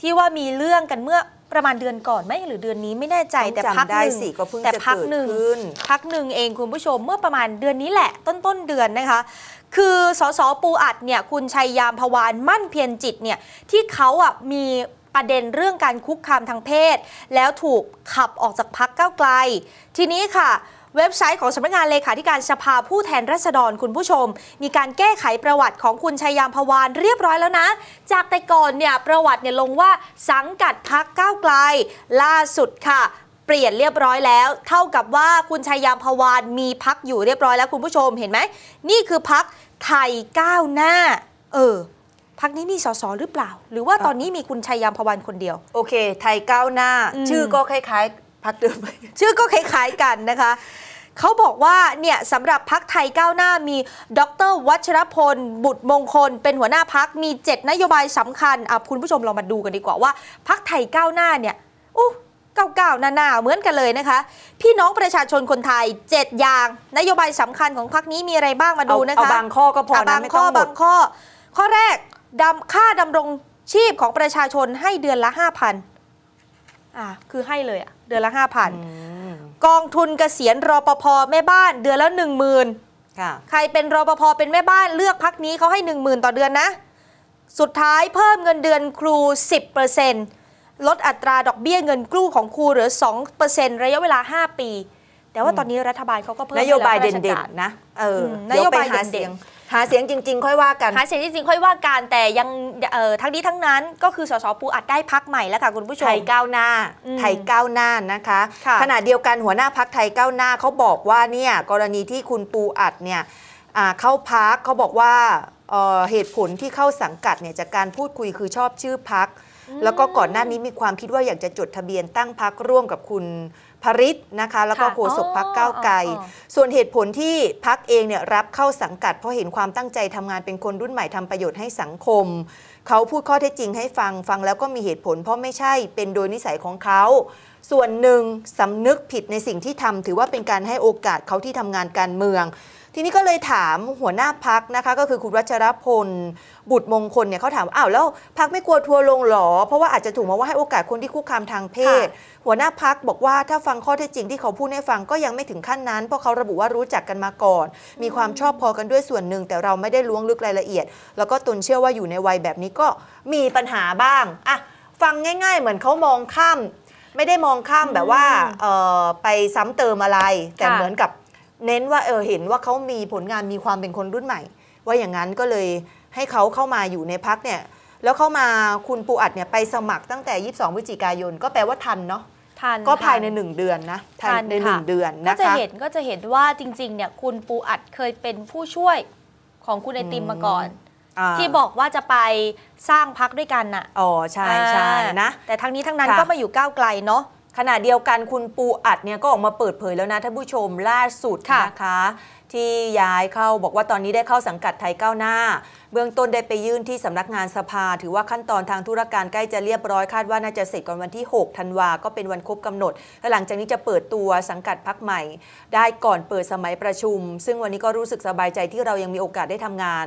ที่ว่ามีเรื่องกันเมื่อประมาณเดือนก่อนไหมหรือเดือนนี้ไม่แน่ใจแต่พักหนึ่งแต่พักหนึ่งพักหนึ่งเองคุณผู้ชมเมื่อประมาณเดือนนี้แหละ ต้นต้นเดือนนะคะ คือสสปูอัดเนี่ยคุณชัยยามพวานมั่นเพียรจิตเนี่ยที่เขาอ่ะมีประเด็นเรื่องการคุกคามทางเพศ แล้วถูกขับออกจากพักเก้าไกล ทีนี้ค่ะเว็บไซต์ของสำนักงานเลขาธิการสภาผู้แทนราษฎรคุณผู้ชม มีการแก้ไขประวัติของคุณชัยยามพวานเรียบร้อยแล้วนะ จากแต่ก่อนเนี่ยประวัติเนี่ยลงว่าสังกัดพักก้าวไกลล่าสุดค่ะ เปลี่ยนเรียบร้อยแล้วเท่ากับว่าคุณชัยยามพวานมีพักอยู่เรียบร้อยแล้วคุณผู้ชมเห็นไหมนี่คือพักไทยก้าวหน้าเออพักนี้มีสสหรือเปล่า หรือว่าตอนนี้มีคุณชัยยามพวานคนเดียว โอเค ไทยก้าวหน้า ชื่อก็คล้ายๆพักเดิมไปชื่อก็คล้ายๆกันนะคะ เขาบอกว่าเนี่ยสำหรับพักไทยก้าวหน้ามีดรวัชรพล บุตรมงคล เป็นหัวหน้าพักมี 7 นโยบายสำคัญอ่ะคุณผู้ชมเรามาดูกันดีกว่าว่าพักไทยก้าวหน้าเนี่ยอู้ก้าวก้าหน้าเหมือนกันเลยนะคะ พี่น้องประชาชนคนไทย 7 อย่างนโยบายสำคัญของพักนี้มีอะไรบ้างมาดูนะคะเอาบางข้อก็พอนะไม่ต้องบางข้อข้อแรกดำค่าดำรงชีพของประชาชนให้เดือนละ5,000อ่ะคือให้เลยอ่ะเดือนละห้าพันกองทุนเกษียณรอปภแม่บ้านเดือนละหนึ่งหมื่นใครเป็นรอปภเป็นแม่บ้านเลือกพักนี้เขาให้หนึ่งหมื่นต่อเดือนนะ สุดท้ายเพิ่มเงินเดือนครู 10%ลดอัตราดอกเบี้ยเงินกู้ของครูเหลือ 2%ระยะเวลา 5 ปี แต่ว่าตอนนี้รัฐบาลเขาก็เพิ่มนโยบายเด่นๆนะเออนโยบายหาเสียงหาเสียงจริง ๆ ค่อยว่ากันหาเสียงจริง ๆ ค่อยว่ากันแต่ยังทั้งนี้ทั้งนั้น ก็คือสสปูอัดได้พักใหม่แล้วค่ะคุณผู้ชมไทยก้าวหน้าไทยก้าวหน้านะคะขณะเดียวกันหัวหน้าพักไทยก้าวหน้าเขาบอกว่าเนี่ยกรณีที่คุณปูอัดเนี่ยเข้าพักเขาบอกว่าเหตุผลที่เข้าสังกัดเนี่ยจากการพูดคุยคือชอบชื่อพักแล้วก็ก่อนหน้านี้มีความคิดว่าอยากจะจดทะเบียนตั้งพักร่วมกับคุณพริษนะคะ แล้วก็โฆษกพักก้าวไกลส่วนเหตุผลที่พักเองเนี่ยรับเข้าสังกัด เพราะเห็นความตั้งใจทำงานเป็นคนรุ่นใหม่ทำประโยชน์ให้สังคม เขาพูดข้อเท็จจริงให้ฟังฟังแล้วก็มีเหตุผลเพราะไม่ใช่เป็นโดยนิสัยของเขา ส่วนหนึ่งสำนึกผิดในสิ่งที่ทำถือว่าเป็นการให้โอกาสเขาที่ทำงานการเมืองทีนี้ก็เลยถามหัวหน้าพักนะคะก็คือคุณรัชรพลบุตรมงคลเนี่ยเขาถามอ้าวแล้วพักไม่กลัวทัวลงหรอเพราะว่าอาจจะถูกมาว่าให้โอกาสคนที่คุกคามทางเพศ หัวหน้าพักบอกว่าถ้าฟังข้อเท็จจริงที่เขาพูดให้ฟังก็ยังไม่ถึงขั้นนั้นเพราะเขาระบุว่ารู้จักกันมาก่อน มีความชอบพอกันด้วยส่วนหนึ่งแต่เราไม่ได้ล้วงลึกรายละเอียด แล้วก็ตนเชื่อว่าอยู่ในวัยแบบนี้ก็มีปัญหาบ้างอ่ะฟังง่าย ๆ เหมือนเขามองข้ามไม่ได้มองข้ามแบบว่าไปซ้ำเติมอะไร แต่เหมือนกับเน้นว่าเออเห็นว่าเขามีผลงานมีความเป็นคนรุ่นใหม่ ว่าอย่างนั้นก็เลยให้เขาเข้ามาอยู่ในพักเนี่ยแล้วเข้ามาคุณปูอัดเนี่ยไปสมัครตั้งแต่ 22พฤศจิกายน ก็แปลว่าทันเนาะทันก็ภายใน 1 เดือนนะทันในหเดือนนะคะก็จะเห็นก็จะเห็นว่าจริงๆเนี่ยคุณปูอัดเคยเป็นผู้ช่วยของคุณไอติมมาก่อน ที่บอกว่าจะไปสร้างพักด้วยกันน่ะอ๋อใช่ใช่นะ แต่ทั้งนี้ทั้งนั้นก็มาอยู่ก้าวไกลเนาะขณะเดียวกันคุณปูอัดเนี่ยก็ออกมาเปิดเผยแล้วนะท่านผู้ชมล่าสุดนะคะที่ย้ายเข้าบอกว่าตอนนี้ได้เข้าสังกัดไทยก้าวหน้า เบื้องต้นได้ไปยื่นที่สำนักงานสภา ถือว่าขั้นตอนทางธุรการใกล้จะเรียบร้อยคาดว่าน่าจะเสร็จก่อนวันที่6ธันวาก็เป็นวันครบกำหนดและหลังจากนี้จะเปิดตัวสังกัดพักใหม่ ได้ก่อนเปิดสมัยประชุม ซึ่งวันนี้ก็รู้สึกสบายใจที่เรายังมีโอกาสได้ทำงาน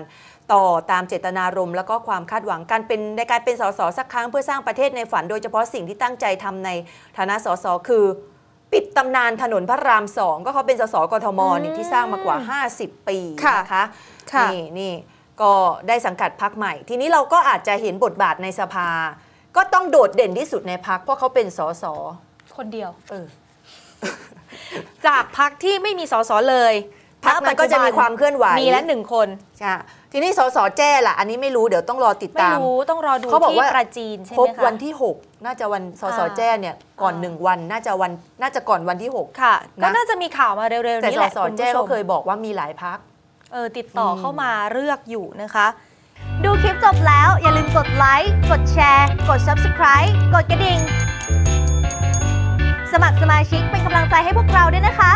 ต่อตามเจตนารมณ์และก็ความคาดหวัง การเป็นในการเป็นสสสักครั้ง เพื่อสร้างประเทศในฝัน โดยเฉพาะสิ่งที่ตั้งใจทำในฐานะสสคือ ปิดตำนานถนนพระรามสอง ก็เขาเป็นสสกทมนี่ที่สร้างมากว่า 50 ปีนะคะนี่นี่ก็ได้สังกัดพักใหม่ ทีนี้เราก็อาจจะเห็นบทบาทในสภา ก็ต้องโดดเด่นที่สุดในพักเพราะเขาเป็นสสคนเดียวออจากพักที่ไม่มีสสเลยพักมันก็จะมีความเคลื่อนไหว มีแล้วหนึ่งคนใช่ทีนี้สส แจ้ล่ะอันนี้ไม่รู้ เดี๋ยวต้องรอติดตาม ไม่รู้ต้องรอดูเขาบอกว่าประจีนใช่ไหมคะครบวันที่ 6 น่าจะวันสสแจ้เนี่ย ก่อนหนึ่งวัน น่าจะวัน น่าจะก่อนวันที่ 6 ค่ะ ก็น่าจะมีข่าวมาเร็วๆนี้แหละแต่สสแจ้ก็เคยบอกว่ามีหลายพักเออ ติดต่อเข้ามาเลือกอยู่นะคะ ดูคลิปจบแล้ว อย่าลืมกดไลค์ กดแชร์ กด subscribe กดกระดิ่ง สมัครสมาชิกเป็นกำลังใจให้พวกเราด้วยนะคะ